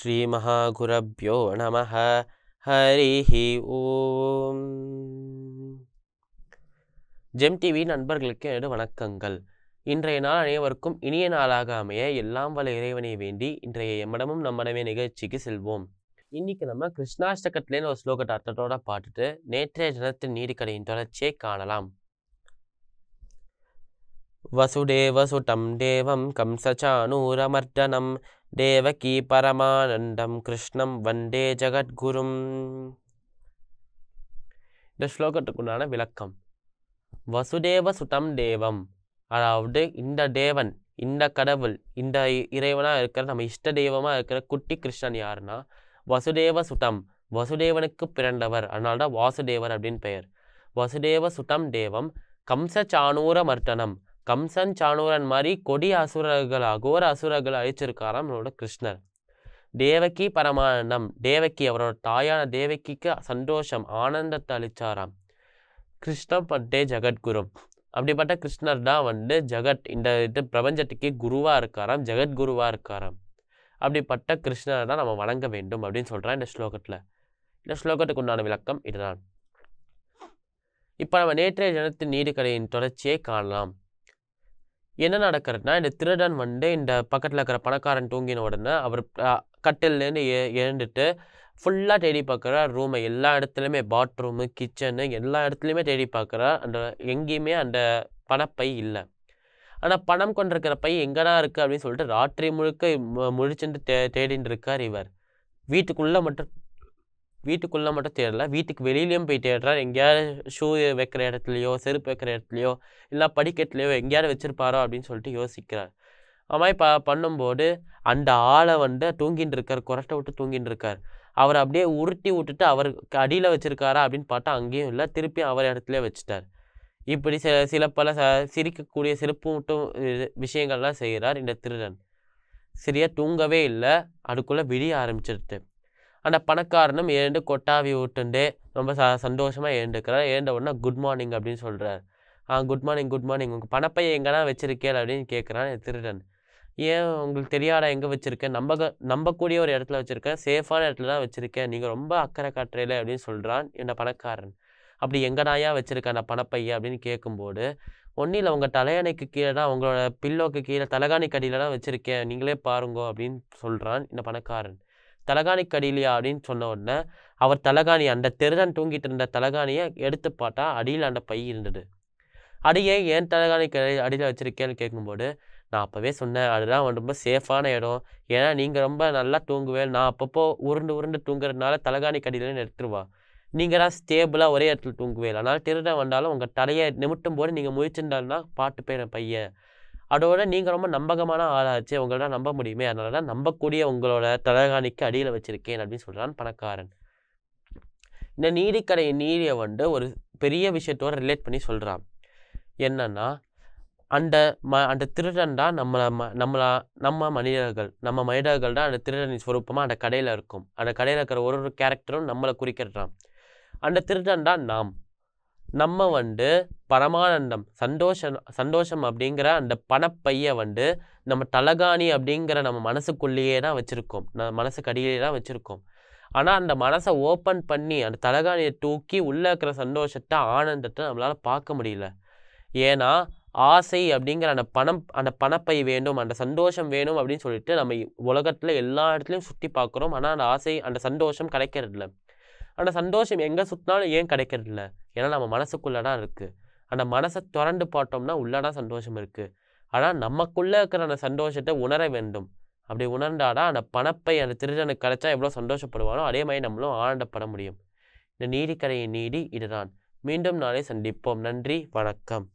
ஸ்ரீமஹாகுரப்போ நம ஹரி ஓம் GeM TV நண்பர்களுக்கு எனது வணக்கங்கள் இன்றைய நாள் அனைவருக்கும் இனிய நாளாக அமைய எல்லாம் வல இறைவனை வேண்டி இன்றைய எம்மடமும் நம்மடமே நிகழ்ச்சிக்கு செல்வோம் இன்னைக்கு நம்ம கிருஷ்ணாஷ்டகத்திலேன்னு ஒரு ஸ்லோகத்தை அர்த்தத்தோட பாட்டுட்டு நேற்றைய தினத்தின் நீடிக்கடையின் தொடர்ச்சியை காணலாம் वसुदेवसुतं தேவம் कंसचानूरमर्दनं தேவகி பரமானந்தம் கிருஷ்ணம் வந்தே ஜகத்குரும் இந்த ஸ்லோகத்துக்குண்டான விளக்கம் வசுதேவ சுதம் தேவம் அதாவது இந்த தேவன் இந்த கடவுள் இந்த இறைவனாக இருக்கிற நம்ம இஷ்ட தெய்வமாக இருக்கிற குட்டி கிருஷ்ணன் யாருன்னா வசுதேவ சுதம் வசுதேவனுக்கு பிறந்தவர் அதனால தான் வாசுதேவர் அப்படின்னு பெயர் வசுதேவ சுதம் தேவம் கம்ச சாணூர மர்த்தனம் கம்சன் சாணூரன் மாதிரி கொடி அசுரர்கள் அகோர அசுரர்கள் அழிச்சிருக்காராம் நம்மளோட கிருஷ்ணர் தேவகி பரமானந்தம் தேவகி அவரோட தாயான தேவகிக்கு சந்தோஷம் ஆனந்தத்தை அழிச்சாராம் கிருஷ்ணம் பட்டே ஜகத்குரு அப்படிப்பட்ட கிருஷ்ணர் தான் வந்து ஜெகத் இந்த இது பிரபஞ்சத்துக்கு குருவாக இருக்காராம் ஜெகத்குருவாக இருக்காராம் அப்படிப்பட்ட கிருஷ்ணரை தான் நம்ம வணங்க வேண்டும் அப்படின்னு சொல்கிறான் இந்த ஸ்லோகத்தில் இந்த ஸ்லோகத்துக்கு உண்டான விளக்கம் இதுதான் இப்போ நம்ம நேற்றைய தினத்தின் நீதிக்கடையின் தொடர்ச்சியை காணலாம் என்ன நடக்கிறதுனா இந்த திருடன் வந்து இந்த பக்கத்தில் இருக்கிற பணக்காரன் தூங்கின உடனே அவர் கட்டிலேருந்து ஏ எழுந்துட்டு ஃபுல்லாக தேடி பார்க்குற ரூமை எல்லா இடத்துலையுமே பாத்ரூமு கிச்சனு எல்லா இடத்துலையுமே தேடி பார்க்குற அந்த எங்கேயுமே அந்த பணப்பை இல்லை ஆனால் பணம் கொண்டிருக்கிற பை எங்கடா இருக்குது அப்படின்னு சொல்லிட்டு ராத்திரி முழுக்க முழிச்சுட்டு தே தேடிட்டு இருக்கார் இவர் வீட்டுக்குள்ளே மட்டும் வீட்டுக்குள்ளே மட்டும் தேடல வீட்டுக்கு வெளியிலையும் போய் தேடுறார் எங்கேயாவது ஷூ வைக்கிற இடத்துலையோ செருப்பு வைக்கிற இடத்துலையோ இல்லை படிக்கட்டுலையோ எங்கேயாவது வச்சுருப்பாரோ அப்படின்னு சொல்லிட்டு யோசிக்கிறார் அவன் ப பண்ணும்போது அந்த ஆளை வந்து தூங்கின்னு இருக்கார் குரட்டை விட்டு தூங்கின்னு இருக்கார் அவர் அப்படியே உருட்டி விட்டுட்டு அவருக்கு அடியில் வச்சுருக்காரா அப்படின்னு பார்த்தா அங்கேயும் இல்லை திருப்பி அவர் இடத்துல வச்சுட்டார் இப்படி சில சில பல ச சிரிக்கக்கூடிய மட்டும் விஷயங்கள்லாம் செய்கிறார் இந்த திருடன் சரியாக தூங்கவே இல்லை அதுக்குள்ளே விடிய ஆரம்பிச்சிருட்டு அந்த பணக்காரனும் ஏண்டு கொட்டாவி விட்டுண்டு ரொம்ப ச சந்தோஷமாக ஏண்டுக்கிறார் ஏண்ட உடனே குட் மார்னிங் அப்படின்னு சொல்கிறார் ஆ குட் மார்னிங் குட் மார்னிங் உங்கள் பணப்பையை எங்கேனா வச்சுருக்கேன் அப்படின்னு கேட்குறான் திருடன் ஏன் உங்களுக்கு தெரியாதா எங்கே வச்சுருக்கேன் நம்ப நம்பக்கூடிய ஒரு இடத்துல வச்சுருக்கேன் சேஃபான இடத்துல தான் வச்சுருக்கேன் நீங்கள் ரொம்ப அக்கறை காட்டுறீல அப்படின்னு சொல்கிறான் என்ன பணக்காரன் அப்படி எங்கடாயா வச்சுருக்கேன் அந்த பணப்பையை அப்படின்னு கேட்கும்போது ஒன்றும் இல்லை உங்கள் தலையணைக்கு கீழே தான் உங்களோட பில்லோக்கு கீழே தலகாணி கடியில் தான் வச்சுருக்கேன் நீங்களே பாருங்கோ அப்படின்னு சொல்கிறான் இந்த பணக்காரன் தலகாணி கடியிலையா அப்படின்னு சொன்ன உடனே அவர் தலகாணி அந்த திருடன் தூங்கிட்டு இருந்த தலகாணியை எடுத்து பார்த்தா அடியில் அந்த பை இருந்தது அடியை ஏன் தலகாணி கடை அடியில் வச்சுருக்கேன்னு கேட்கும்போது நான் அப்போவே சொன்னேன் அதுதான் ரொம்ப சேஃபான இடம் ஏன்னா நீங்கள் ரொம்ப நல்லா தூங்குவேன் நான் அப்பப்போ உருண்டு உருண்டு தூங்குறதுனால தலகாணி கடியிலன்னு எடுத்துருவா நீங்கள் தான் ஸ்டேபிளாக ஒரே இடத்துல தூங்குவேன் அதனால் திருடன் வந்தாலும் உங்கள் தலையை நிமிட்டும் போது நீங்கள் முயற்சிருந்தாலும் பாட்டு போயிடும் பையன் அதோட நீங்கள் ரொம்ப நம்பகமான ஆளாச்சு உங்களால் நம்ப முடியுமே அதனால நம்பக்கூடிய உங்களோட தலகாணிக்கு அடியில் வச்சுருக்கேன் அப்படின்னு சொல்கிறான் பணக்காரன் இந்த நீதிக்கடையின் நீதியை வந்து ஒரு பெரிய விஷயத்தோட ரிலேட் பண்ணி சொல்கிறான் என்னன்னா அந்த ம அந்த திருடன் தான் நம்மளை ம நம்மளா நம்ம மனிதர்கள் நம்ம மனிதர்கள் தான் அந்த திருடனின் ஸ்வரூபமாக அந்த கடையில் இருக்கும் அந்த கடையில் இருக்கிற ஒரு ஒரு கேரக்டரும் நம்மளை குறிக்கிறான் அந்த திருடன் தான் நாம் நம்ம வந்து பரமானந்தம் சந்தோஷம் சந்தோஷம் அப்படிங்கிற அந்த பணப்பையை வந்து நம்ம தலகாணி அப்படிங்கிற நம்ம மனசுக்குள்ளேயே தான் வச்சுருக்கோம் நம்ம மனசுக்கு அடியிலே தான் வச்சுருக்கோம் ஆனால் அந்த மனசை ஓப்பன் பண்ணி அந்த தலகாணியை தூக்கி உள்ளே இருக்கிற சந்தோஷத்தை ஆனந்தத்தை நம்மளால் பார்க்க முடியல ஏன்னா ஆசை அப்படிங்கிற அந்த பணம் அந்த பணப்பை வேண்டும் அந்த சந்தோஷம் வேணும் அப்படின்னு சொல்லிட்டு நம்ம உலகத்தில் எல்லா இடத்துலையும் சுற்றி பார்க்குறோம் ஆனால் அந்த ஆசை அந்த சந்தோஷம் கிடைக்கிறதில்ல ஆனால் சந்தோஷம் எங்கே சுற்றினாலும் ஏன் கிடைக்கிறதில்ல ஏன்னா நம்ம மனசுக்குள்ளே தான் இருக்குது அந்த மனசை போட்டோம்னா உள்ளே தான் சந்தோஷம் இருக்குது ஆனால் நமக்குள்ளே இருக்கிற அந்த சந்தோஷத்தை உணர வேண்டும் அப்படி உணர்ந்தாடா அந்த பணப்பை அந்த திருடனுக்கு கிடைச்சா எவ்வளோ சந்தோஷப்படுவானோ அதே மாதிரி நம்மளும் ஆனந்தப்பட முடியும் இந்த நீதிக்கரையை நீடி இதுதான் மீண்டும் நாளை சந்திப்போம் நன்றி வணக்கம்